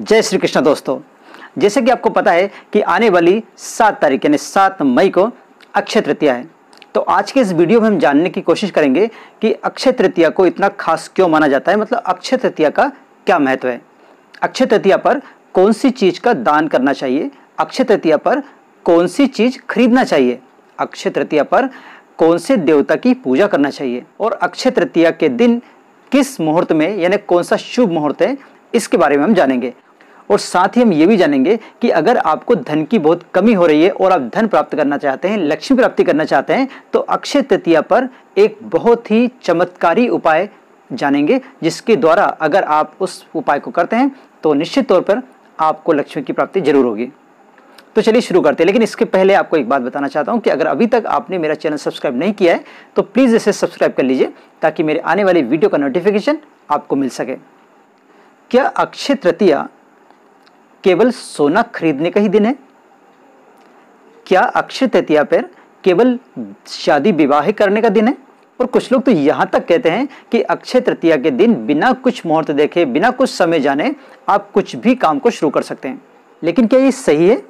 जय श्री कृष्ण दोस्तों जैसे कि आपको पता है कि आने वाली सात तारीख यानी सात मई को अक्षय तृतीया है तो आज के इस वीडियो में हम जानने की कोशिश करेंगे कि अक्षय तृतीया को इतना खास क्यों माना जाता है मतलब अक्षय तृतीया का क्या महत्व है अक्षय तृतीया पर कौन सी चीज़ का दान करना चाहिए अक्षय तृतीया पर कौन सी चीज़ खरीदना चाहिए अक्षय तृतीया पर कौन से देवता की पूजा करना चाहिए और अक्षय तृतीया के दिन किस मुहूर्त में यानी कौन सा शुभ मुहूर्त है इसके बारे में हम जानेंगे और साथ ही हम ये भी जानेंगे कि अगर आपको धन की बहुत कमी हो रही है और आप धन प्राप्त करना चाहते हैं लक्ष्मी प्राप्ति करना चाहते हैं तो अक्षय तृतीया पर एक बहुत ही चमत्कारी उपाय जानेंगे जिसके द्वारा अगर आप उस उपाय को करते हैं तो निश्चित तौर पर आपको लक्ष्मी की प्राप्ति जरूर होगी तो चलिए शुरू करते हैं लेकिन इसके पहले आपको एक बात बताना चाहता हूँ कि अगर अभी तक आपने मेरा चैनल सब्सक्राइब नहीं किया है तो प्लीज़ इसे सब्सक्राइब कर लीजिए ताकि मेरे आने वाले वीडियो का नोटिफिकेशन आपको मिल सके क्या अक्षय तृतीया केवल सोना खरीदने का ही दिन है क्या अक्षय तृतीया पर केवल शादी विवाह करने का दिन है और कुछ लोग तो यहाँ तक कहते हैं कि अक्षय तृतीया के दिन बिना कुछ मुहूर्त देखे बिना कुछ समय जाने आप कुछ भी काम को शुरू कर सकते हैं लेकिन क्या ये सही है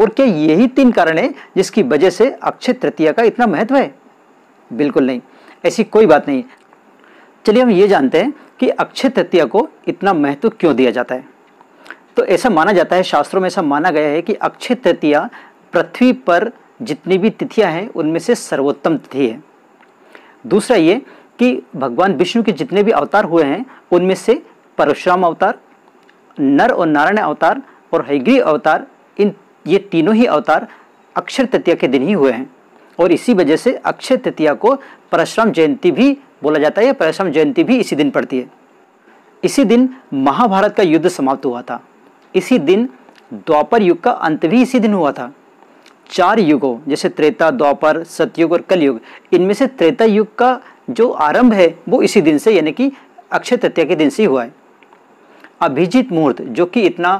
और क्या यही तीन कारण है जिसकी वजह से अक्षय तृतीया का इतना महत्व है बिल्कुल नहीं ऐसी कोई बात नहीं चलिए हम ये जानते हैं कि अक्षय तृतीया को इतना महत्व क्यों दिया जाता है तो ऐसा माना जाता है शास्त्रों में ऐसा माना गया है कि अक्षय तृतीया पृथ्वी पर जितनी भी तिथियां हैं उनमें से सर्वोत्तम तिथि है दूसरा ये कि भगवान विष्णु के जितने भी अवतार हुए हैं उनमें से परशुराम अवतार नर और नारायण अवतार और हैग्री अवतार इन ये तीनों ही अवतार अक्षर तृतीया के दिन ही हुए हैं और इसी वजह से अक्षय तृतीया को परशुराम जयंती भी बोला जाता है परशुराम जयंती भी इसी दिन पड़ती है इसी दिन महाभारत का युद्ध समाप्त हुआ था इसी दिन द्वापर युग का अंत भी इसी दिन हुआ था चार युगों जैसे त्रेता द्वापर सतयुग और कलयुग इनमें से त्रेता युग का जो आरंभ है वो इसी दिन से यानी कि अक्षय तृतीया के दिन से हुआ है अभिजीत मुहूर्त जो कि इतना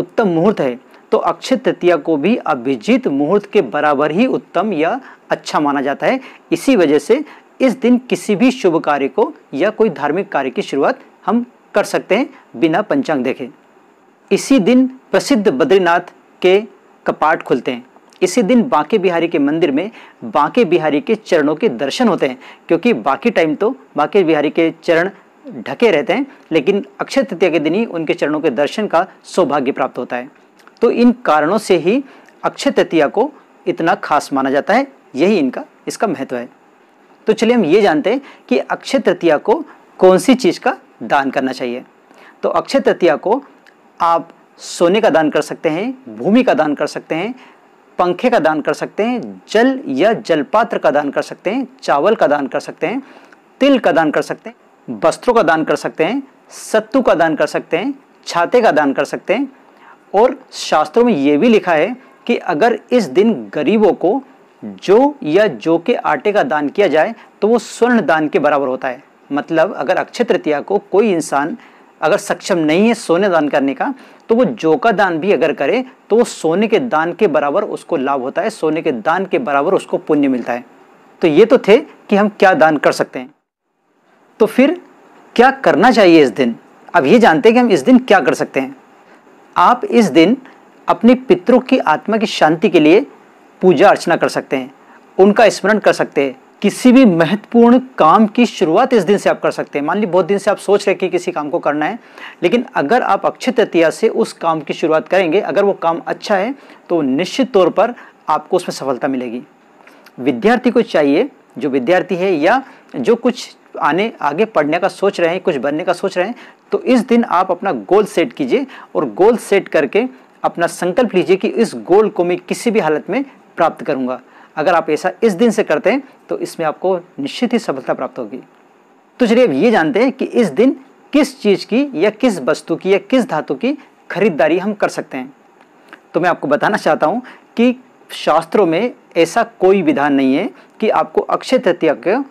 उत्तम मुहूर्त है तो अक्षय तृतीया को भी अभिजीत मुहूर्त के बराबर ही उत्तम या अच्छा माना जाता है इसी वजह से इस दिन किसी भी शुभ कार्य को या कोई धार्मिक कार्य की शुरुआत हम कर सकते हैं बिना पंचांग देखें इसी दिन प्रसिद्ध बद्रीनाथ के कपाट खुलते हैं इसी दिन बांके बिहारी के मंदिर में बांके बिहारी के चरणों के दर्शन होते हैं क्योंकि बाकी टाइम तो बांके बिहारी के चरण ढके रहते हैं लेकिन अक्षय तृतीया के दिन ही उनके चरणों के दर्शन का सौभाग्य प्राप्त होता है तो इन कारणों से ही अक्षय तृतीया को इतना खास माना जाता है यही इनका इसका महत्व है तो चलिए हम ये जानते हैं कि अक्षय तृतीया को कौन सी चीज़ का दान करना चाहिए तो अक्षय तृतीया को आप सोने का दान कर सकते हैं भूमि का दान कर सकते हैं पंखे का दान कर सकते हैं जल या जलपात्र का दान कर सकते हैं चावल का दान कर सकते हैं तिल का दान कर सकते हैं वस्त्रों का दान कर सकते हैं सत्तू का दान कर सकते हैं छाते का दान कर सकते हैं और शास्त्रों में ये भी लिखा है कि अगर इस दिन गरीबों को जो या जो के आटे का दान किया जाए तो वो स्वर्ण दान के बराबर होता है मतलब अगर अक्षय तृतीया को कोई इंसान अगर सक्षम नहीं है सोने दान करने का तो वो जो का दान भी अगर करे तो वो सोने के दान के बराबर उसको लाभ होता है सोने के दान के बराबर उसको पुण्य मिलता है तो ये तो थे कि हम क्या दान कर सकते हैं तो फिर क्या करना चाहिए इस दिन अब ये जानते हैं कि हम इस दिन क्या कर सकते हैं आप इस दिन अपने पितरों की आत्मा की शांति के लिए पूजा अर्चना कर सकते हैं उनका स्मरण कर सकते हैं किसी भी महत्वपूर्ण काम की शुरुआत इस दिन से आप कर सकते हैं मान ली बहुत दिन से आप सोच रहे कि किसी काम को करना है लेकिन अगर आप अक्षय तृतीया से उस काम की शुरुआत करेंगे अगर वो काम अच्छा है तो निश्चित तौर पर आपको उसमें सफलता मिलेगी विद्यार्थी को चाहिए जो विद्यार्थी है या जो कुछ आने आगे पढ़ने का सोच रहे हैं कुछ बनने का सोच रहे हैं तो इस दिन आप अपना गोल सेट कीजिए और गोल सेट करके अपना संकल्प लीजिए कि इस गोल को मैं किसी भी हालत में प्राप्त करूंगा अगर आप ऐसा इस दिन से करते हैं तो इसमें आपको निश्चित ही सफलता प्राप्त होगी तो चलिए अब ये जानते हैं कि इस दिन किस चीज़ की या किस वस्तु की या किस धातु की खरीदारी हम कर सकते हैं तो मैं आपको बताना चाहता हूँ कि शास्त्रों में ऐसा कोई विधान नहीं है कि आपको अक्षय तृतीय को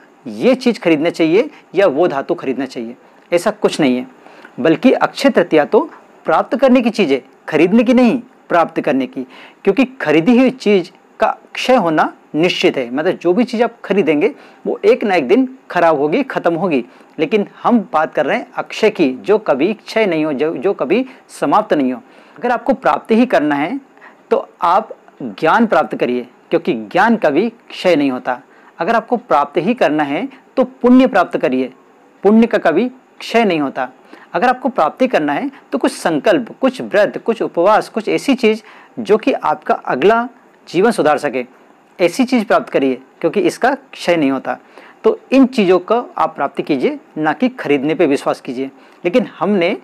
ये चीज़ खरीदना चाहिए या वो धातु खरीदना चाहिए ऐसा कुछ नहीं है बल्कि अक्षय तृतीया तो प्राप्त करने की चीज़ है खरीदने की नहीं प्राप्त करने की क्योंकि खरीदी हुई चीज़ का क्षय होना निश्चित है मतलब जो भी चीज़ आप खरीदेंगे वो एक ना एक दिन खराब होगी ख़त्म होगी लेकिन हम बात कर रहे हैं अक्षय की जो कभी क्षय नहीं हो जो जो कभी समाप्त नहीं हो अगर आपको प्राप्ति ही करना है तो आप ज्ञान प्राप्त करिए क्योंकि ज्ञान कभी क्षय नहीं होता अगर आपको प्राप्त ही करना है तो पुण्य प्राप्त करिए पुण्य का कभी क्षय नहीं होता अगर आपको प्राप्ति करना है तो कुछ संकल्प कुछ व्रत कुछ उपवास कुछ ऐसी चीज़ जो कि आपका अगला जीवन सुधार सके ऐसी चीज़ प्राप्त करिए क्योंकि इसका क्षय नहीं होता तो इन चीज़ों का आप प्राप्ति कीजिए ना कि खरीदने पे विश्वास कीजिए लेकिन हमने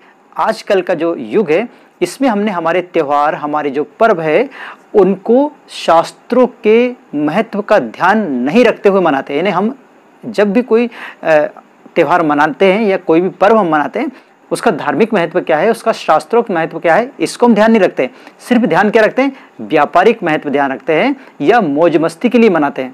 आजकल का जो युग है इसमें हमने हमारे त्यौहार हमारे जो पर्व है उनको शास्त्रों के महत्व का ध्यान नहीं रखते हुए मनाते हैं यानी हम जब भी कोई त्यौहार मनाते हैं या कोई भी पर्व हम मनाते हैं उसका धार्मिक महत्व क्या है उसका शास्त्रोक्त महत्व क्या है इसको हम ध्यान नहीं रखते सिर्फ ध्यान क्या रखते हैं व्यापारिक महत्व ध्यान रखते हैं या मौज मस्ती के लिए मनाते हैं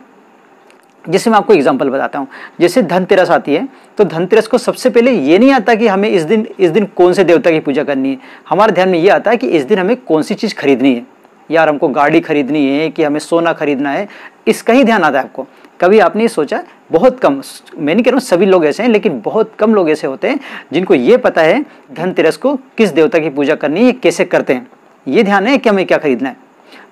जैसे मैं आपको एग्जाम्पल बताता हूँ जैसे धनतेरस आती है तो धनतेरस को सबसे पहले ये नहीं आता कि हमें इस दिन इस दिन कौन से देवता की पूजा करनी है हमारे ध्यान में ये आता है कि इस दिन हमें कौन सी चीज़ खरीदनी है यार हमको गाड़ी खरीदनी है कि हमें सोना खरीदना है इसका ही ध्यान आता है आपको कभी आपने ये सोचा बहुत कम मैं नहीं कह रहा हूँ सभी लोग ऐसे हैं लेकिन बहुत कम लोग ऐसे होते हैं जिनको ये पता है धनतेरस को किस देवता की पूजा करनी है कैसे करते हैं ये ध्यान है कि हमें क्या खरीदना है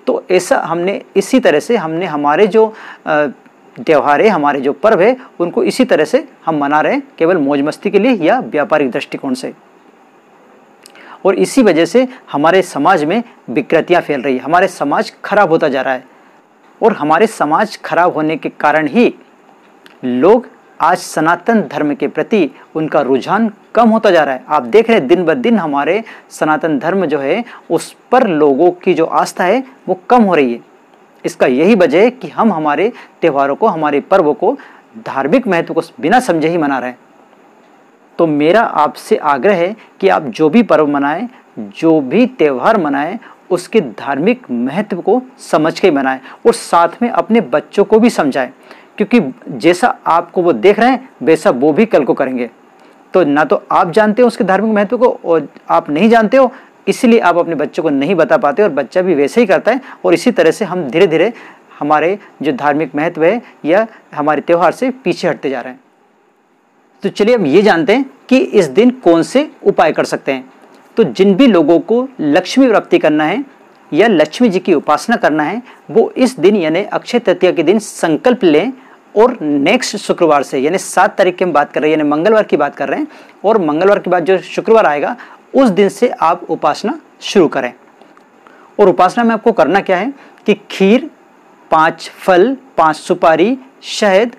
तो ऐसा हमने इसी तरह से हमने हमारे जो त्यौहार है हमारे जो पर्व है उनको इसी तरह से हम मना रहे हैं केवल मौज मस्ती के लिए या व्यापारिक दृष्टिकोण से और इसी वजह से हमारे समाज में विकृतियाँ फैल रही है हमारे समाज खराब होता जा रहा है और हमारे समाज खराब होने के कारण ही लोग आज सनातन धर्म के प्रति उनका रुझान कम होता जा रहा है आप देख रहे हैं दिन ब दिन हमारे सनातन धर्म जो है उस पर लोगों की जो आस्था है वो कम हो रही है इसका यही वजह है कि हम हमारे त्योहारों को हमारे पर्व को धार्मिक महत्व को बिना समझे ही मना रहे हैं तो मेरा आपसे आग्रह है कि आप जो भी पर्व मनाएं जो भी त्यौहार मनाएं उसके धार्मिक महत्व को समझ के मनाएं और साथ में अपने बच्चों को भी समझाएं क्योंकि जैसा आपको वो देख रहे हैं वैसा वो भी कल को करेंगे तो ना तो आप जानते हो उसके धार्मिक महत्व को और आप नहीं जानते हो इसलिए आप अपने बच्चों को नहीं बता पाते और बच्चा भी वैसे ही करता है और इसी तरह से हम धीरे धीरे हमारे जो धार्मिक महत्व है या हमारे त्यौहार से पीछे हटते जा रहे हैं तो चलिए हम ये जानते हैं कि इस दिन कौन से उपाय कर सकते हैं तो जिन भी लोगों को लक्ष्मी प्राप्ति करना है या लक्ष्मी जी की उपासना करना है वो इस दिन यानी अक्षय तृतीया के दिन संकल्प लें और नेक्स्ट शुक्रवार से यानी सात तारीख की हम बात कर रहे हैं यानी मंगलवार की बात कर रहे हैं और मंगलवार के बाद जो शुक्रवार आएगा उस दिन से आप उपासना शुरू करें और उपासना में आपको करना क्या है कि खीर पांच फल पांच सुपारी शहद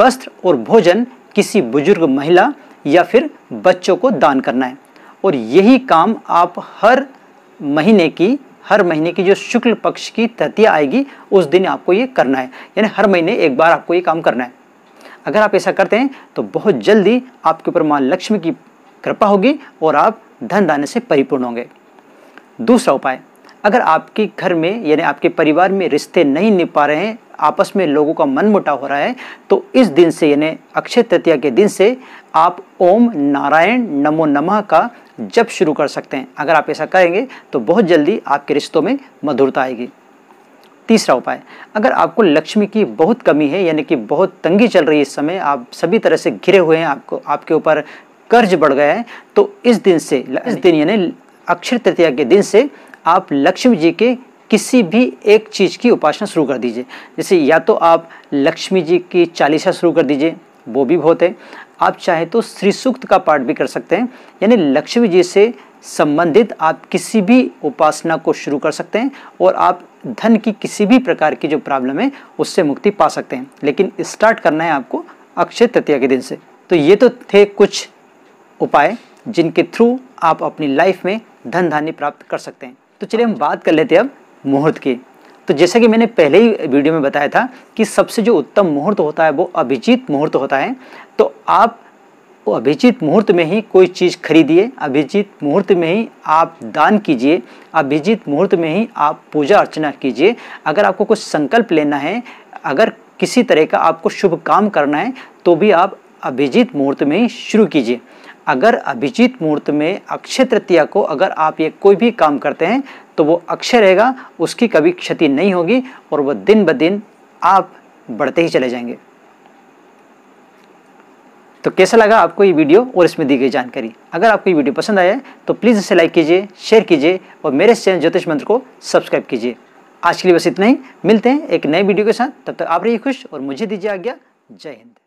वस्त्र और भोजन किसी बुजुर्ग महिला या फिर बच्चों को दान करना है और यही काम आप हर महीने की हर महीने की जो शुक्ल पक्ष की तृतीया आएगी उस दिन आपको ये करना है यानी हर महीने एक बार आपको ये काम करना है अगर आप ऐसा करते हैं तो बहुत जल्दी आपके ऊपर माँ लक्ष्मी की कृपा होगी और आप धन दाने से परिपूर्ण होंगे दूसरा उपाय अगर आपके घर में यानी आपके परिवार में रिश्ते नहीं निपा पा रहे हैं आपस में लोगों का मन मुटाव हो रहा है तो इस दिन से यानी अक्षय तृतीया के दिन से आप ओम नारायण नमो नमः का जप शुरू कर सकते हैं अगर आप ऐसा करेंगे तो बहुत जल्दी आपके रिश्तों में मधुरता आएगी तीसरा उपाय अगर आपको लक्ष्मी की बहुत कमी है यानी कि बहुत तंगी चल रही है इस समय आप सभी तरह से घिरे हुए हैं आपको आपके ऊपर कर्ज बढ़ गया है तो इस दिन से इस दिन यानी अक्षर तृतीया के दिन से आप लक्ष्मी जी के किसी भी एक चीज़ की उपासना शुरू कर दीजिए जैसे या तो आप लक्ष्मी जी की चालीसा शुरू कर दीजिए वो भी बहुत है आप चाहे तो श्री सूक्त का पाठ भी कर सकते हैं यानी लक्ष्मी जी से संबंधित आप किसी भी उपासना को शुरू कर सकते हैं और आप धन की किसी भी प्रकार की जो प्रॉब्लम है उससे मुक्ति पा सकते हैं लेकिन स्टार्ट करना है आपको अक्षय तृतीया के दिन से तो ये तो थे कुछ उपाय जिनके थ्रू आप अपनी लाइफ में धन धान्य प्राप्त कर सकते हैं तो चलिए हम बात कर लेते हैं अब मुहूर्त की तो जैसा कि मैंने पहले ही वीडियो में बताया था कि सबसे जो उत्तम मुहूर्त होता है वो अभिजीत मुहूर्त होता है तो आप अभिजीत मुहूर्त में ही कोई चीज़ खरीदिए अभिजीत मुहूर्त में ही आप दान कीजिए अभिजीत मुहूर्त में ही आप पूजा अर्चना कीजिए अगर आपको कुछ संकल्प लेना है अगर किसी तरह का आपको शुभ काम करना है तो भी आप अभिजीत मुहूर्त में ही शुरू कीजिए अगर अभिजीत मुहूर्त में अक्षय तृतीया को अगर आप ये कोई भी काम करते हैं तो वो अक्षय रहेगा उसकी कभी क्षति नहीं होगी और वह दिन ब दिन आप बढ़ते ही चले जाएंगे तो कैसा लगा आपको ये वीडियो और इसमें दी गई जानकारी अगर आपको ये वीडियो पसंद आया तो प्लीज़ इसे लाइक कीजिए शेयर कीजिए और मेरे चैनल ज्योतिष मंत्र को सब्सक्राइब कीजिए आज के लिए बस इतना ही मिलते हैं एक नए वीडियो के साथ तब तक आप रहिए खुश और मुझे दीजिए आज्ञा जय हिंद